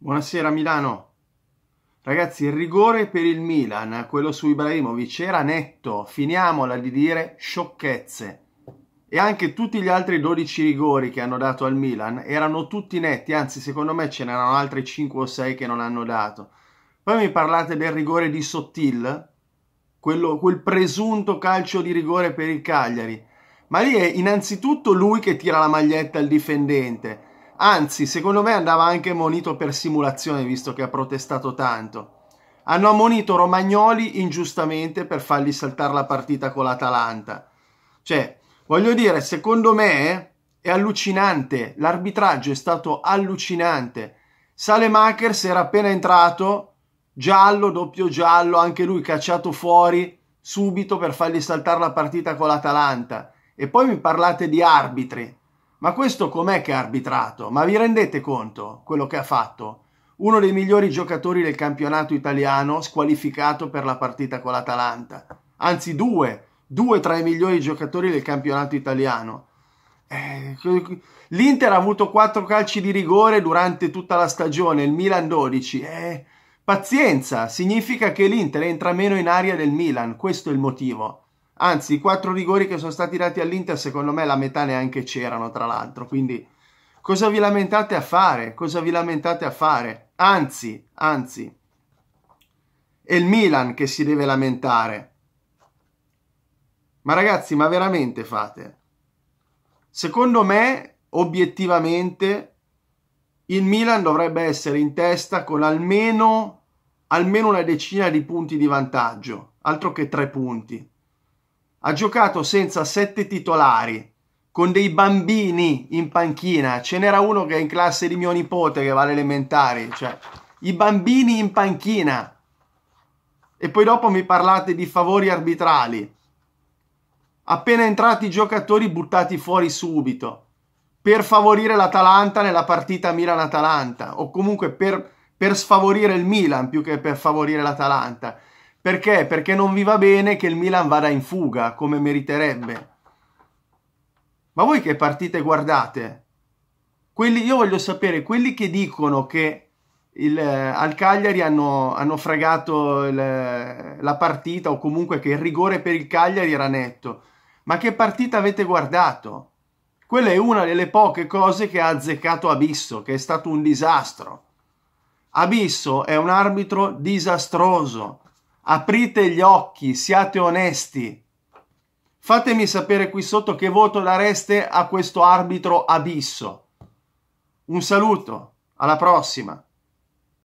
Buonasera Milano. Ragazzi, il rigore per il Milan, quello su Ibrahimovic, era netto. Finiamola di dire sciocchezze. E anche tutti gli altri 12 rigori che hanno dato al Milan erano tutti netti, anzi secondo me ce n'erano altri 5 o 6 che non hanno dato. Poi mi parlate del rigore di Sottil, quello, quel presunto calcio di rigore per il Cagliari. Ma lì è innanzitutto lui che tira la maglietta al difendente Anzi, secondo me andava anche monito per simulazione, visto che ha protestato tanto. Hanno ammonito Romagnoli ingiustamente per fargli saltare la partita con l'Atalanta. Cioè, voglio dire, secondo me eh, è allucinante. L'arbitraggio è stato allucinante. Salemacher si era appena entrato, giallo, doppio giallo, anche lui cacciato fuori subito per fargli saltare la partita con l'Atalanta. E poi mi parlate di arbitri. Ma questo com'è che ha arbitrato? Ma vi rendete conto quello che ha fatto? Uno dei migliori giocatori del campionato italiano squalificato per la partita con l'Atalanta. Anzi due, due tra i migliori giocatori del campionato italiano. Eh, L'Inter ha avuto quattro calci di rigore durante tutta la stagione, il Milan 12. Eh, pazienza, significa che l'Inter entra meno in aria del Milan, questo è il motivo. Anzi, i quattro rigori che sono stati dati all'Inter, secondo me la metà neanche c'erano, tra l'altro. Quindi, cosa vi lamentate a fare? Cosa vi lamentate a fare? Anzi, anzi, è il Milan che si deve lamentare. Ma ragazzi, ma veramente fate? Secondo me, obiettivamente, il Milan dovrebbe essere in testa con almeno, almeno una decina di punti di vantaggio, altro che tre punti ha giocato senza sette titolari, con dei bambini in panchina. Ce n'era uno che è in classe di mio nipote che va alle elementari, cioè i bambini in panchina. E poi dopo mi parlate di favori arbitrali. Appena entrati i giocatori buttati fuori subito per favorire l'Atalanta nella partita Milan-Atalanta o comunque per, per sfavorire il Milan più che per favorire l'Atalanta. Perché? Perché non vi va bene che il Milan vada in fuga, come meriterebbe. Ma voi che partite guardate? Quelli, io voglio sapere, quelli che dicono che il, eh, al Cagliari hanno, hanno fregato il, eh, la partita o comunque che il rigore per il Cagliari era netto, ma che partita avete guardato? Quella è una delle poche cose che ha azzeccato Abisso, che è stato un disastro. Abisso è un arbitro disastroso aprite gli occhi, siate onesti. Fatemi sapere qui sotto che voto dareste a questo arbitro abisso. Un saluto, alla prossima.